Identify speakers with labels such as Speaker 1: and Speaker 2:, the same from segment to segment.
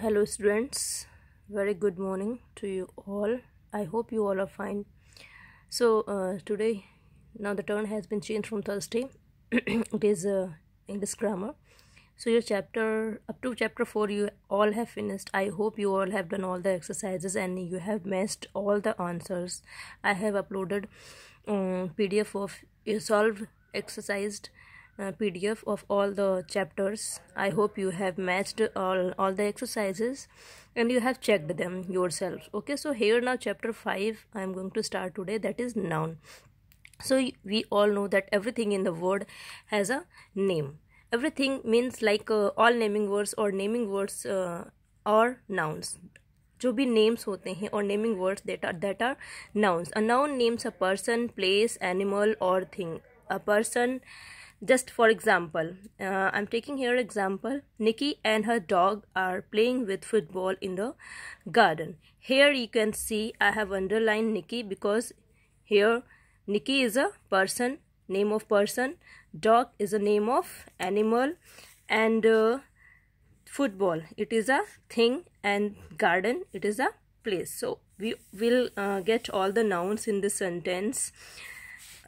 Speaker 1: hello students very good morning to you all i hope you all are fine so uh, today now the turn has been changed from thursday it is uh, english grammar so your chapter up to chapter 4 you all have finished i hope you all have done all the exercises and you have messed all the answers i have uploaded um, pdf of solved exercised uh, pdf of all the chapters i hope you have matched all all the exercises and you have checked them yourself okay so here now chapter 5 i am going to start today that is noun so we all know that everything in the word has a name everything means like uh, all naming words or naming words uh, nouns जो भी names होते हैं और naming words that are that are nouns a noun names a person place animal और thing a person just for example, uh, I'm taking here example. Nikki and her dog are playing with football in the garden. Here you can see I have underlined Nikki because here Nikki is a person, name of person. Dog is a name of animal and uh, football. It is a thing and garden. It is a place. So we will uh, get all the nouns in the sentence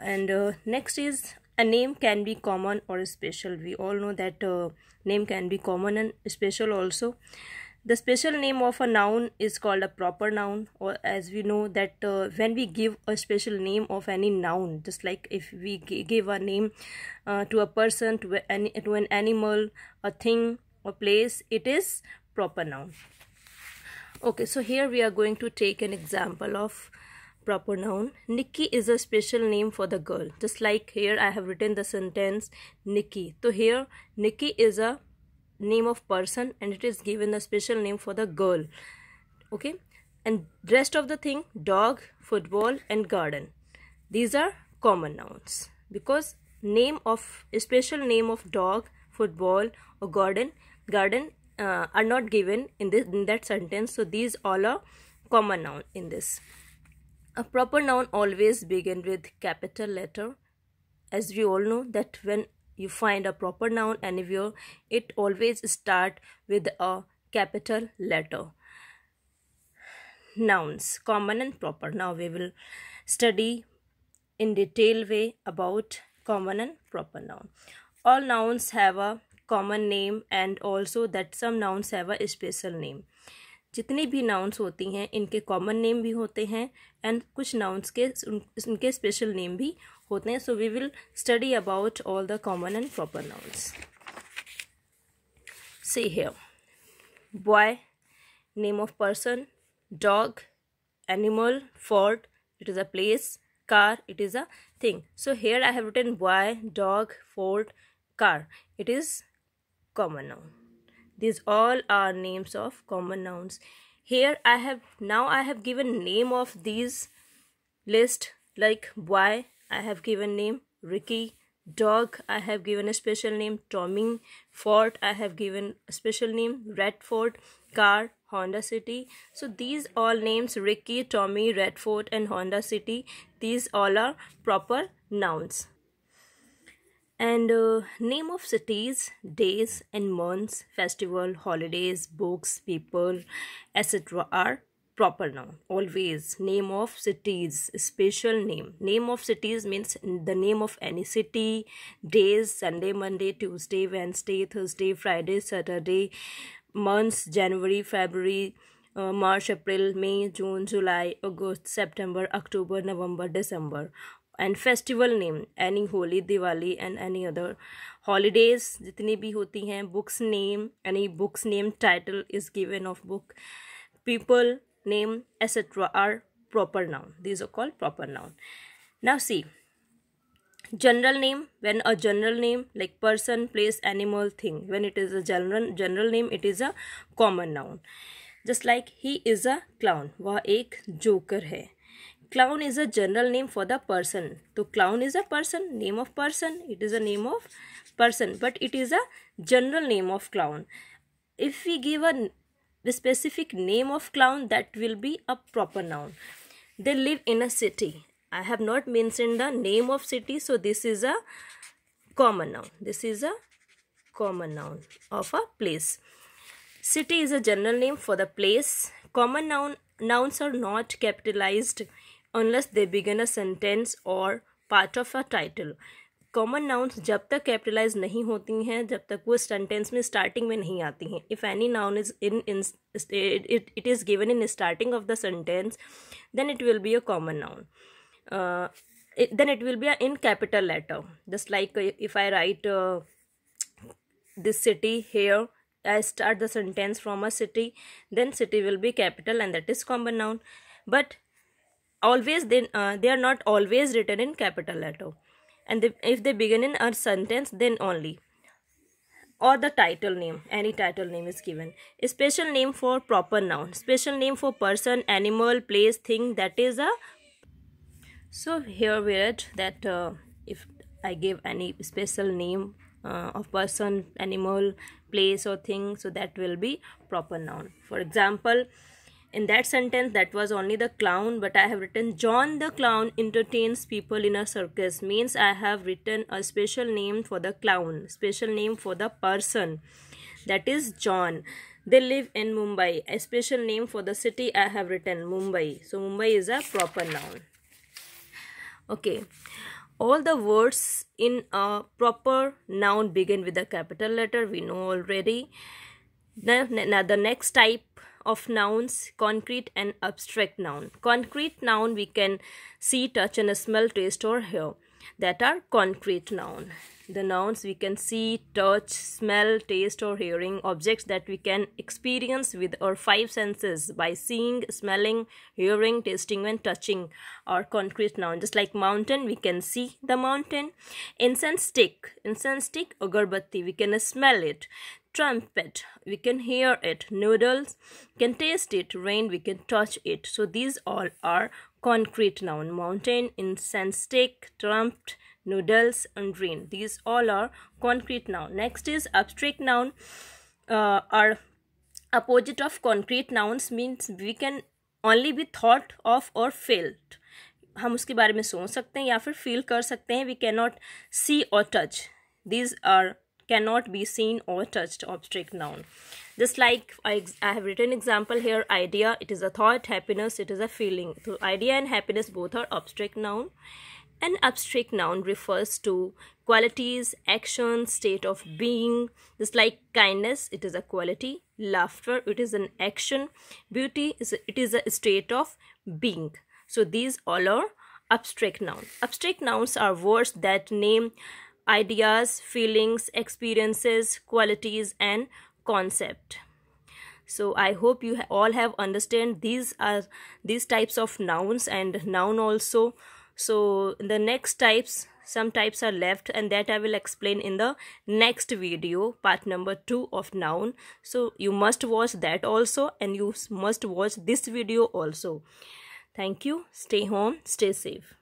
Speaker 1: and uh, next is a name can be common or special we all know that uh, name can be common and special also the special name of a noun is called a proper noun or as we know that uh, when we give a special name of any noun just like if we give a name uh, to a person to, any, to an animal a thing a place it is proper noun okay so here we are going to take an example of proper noun. Nikki is a special name for the girl. Just like here I have written the sentence Nikki. So here Nikki is a name of person and it is given the special name for the girl. Okay. And rest of the thing dog, football and garden. These are common nouns because name of special name of dog, football or garden garden uh, are not given in this in that sentence so these all are common noun in this a proper noun always begin with capital letter. As we all know that when you find a proper noun anywhere, it always start with a capital letter. Nouns, common and proper. Now we will study in detail way about common and proper noun. All nouns have a common name and also that some nouns have a special name. जितनी भी nouns होती हैं इनके common name भी होते हैं and कुछ nouns के उनके स्पेशल नेम भी होते हैं so we will study about all the common and proper nouns से here boy name of person dog animal Ford it is a place car it is a thing so here I have written boy dog Ford car it is common noun These all are names of common nouns. Here I have now I have given name of these list like boy I have given name Ricky dog I have given a special name Tommy fort I have given a special name Redford car Honda City so these all names Ricky Tommy Redford and Honda City these all are proper nouns and uh, name of cities days and months festival holidays books people etc are proper noun always name of cities special name name of cities means the name of any city days sunday monday tuesday wednesday thursday friday saturday months january february uh, march april may june july august september october november december and festival name any Holi Diwali and any other holidays जितनी भी होती हैं books name any books name title is given of book people name etcetera are proper noun these are call proper noun now see general name when a general name like person place animal thing when it is a general general name it is a common noun just like he is a clown वह एक joker है clown is a general name for the person so clown is a person name of person it is a name of person but it is a general name of clown if we give a the specific name of clown that will be a proper noun they live in a city i have not mentioned the name of city so this is a common noun this is a common noun of a place city is a general name for the place common noun nouns are not capitalized unless they begin a sentence or part of a title common nouns जब तक capitalise नहीं होती हैं जब तक वो sentence में starting में नहीं आती हैं if any noun is in in it is given in starting of the sentence then it will be a common noun then it will be in capital letter just like if I write this city here I start the sentence from a city, then city will be capital and that is common noun. But always then uh, they are not always written in capital letter and if they begin in a sentence then only or the title name any title name is given a special name for proper noun special name for person animal place thing that is a so here we read that uh, if i give any special name uh, of person animal place or thing so that will be proper noun for example in that sentence, that was only the clown, but I have written John the clown entertains people in a circus. Means I have written a special name for the clown, special name for the person. That is John. They live in Mumbai. A special name for the city I have written Mumbai. So Mumbai is a proper noun. Okay. All the words in a proper noun begin with a capital letter. We know already. Now the next type of nouns concrete and abstract noun concrete noun we can see touch and smell taste or hear that are concrete noun the nouns we can see touch smell taste or hearing objects that we can experience with our five senses by seeing smelling hearing tasting and touching are concrete noun just like mountain we can see the mountain incense stick incense stick agarbatti we can smell it trumpet we can hear it noodles can taste it rain we can touch it so these all are concrete noun mountain incense stick trumpet noodles and rain these all are concrete noun next is abstract noun uh, are opposite of concrete nouns means we can only be thought of or felt हम उसके बारे में सोच सकते हैं या फिर feel कर सकते हैं वी कैन नॉट सी और touch these are cannot be seen or touched object noun just like I, I have written example here idea it is a thought happiness it is a feeling so idea and happiness both are abstract noun an abstract noun refers to qualities, action, state of being. Just like kindness, it is a quality. Laughter, it is an action. Beauty, is it is a state of being. So these all are abstract nouns. Abstract nouns are words that name ideas, feelings, experiences, qualities and concept. So I hope you all have understand these are these types of nouns and noun also. So the next types some types are left and that I will explain in the next video part number 2 of noun so you must watch that also and you must watch this video also thank you stay home stay safe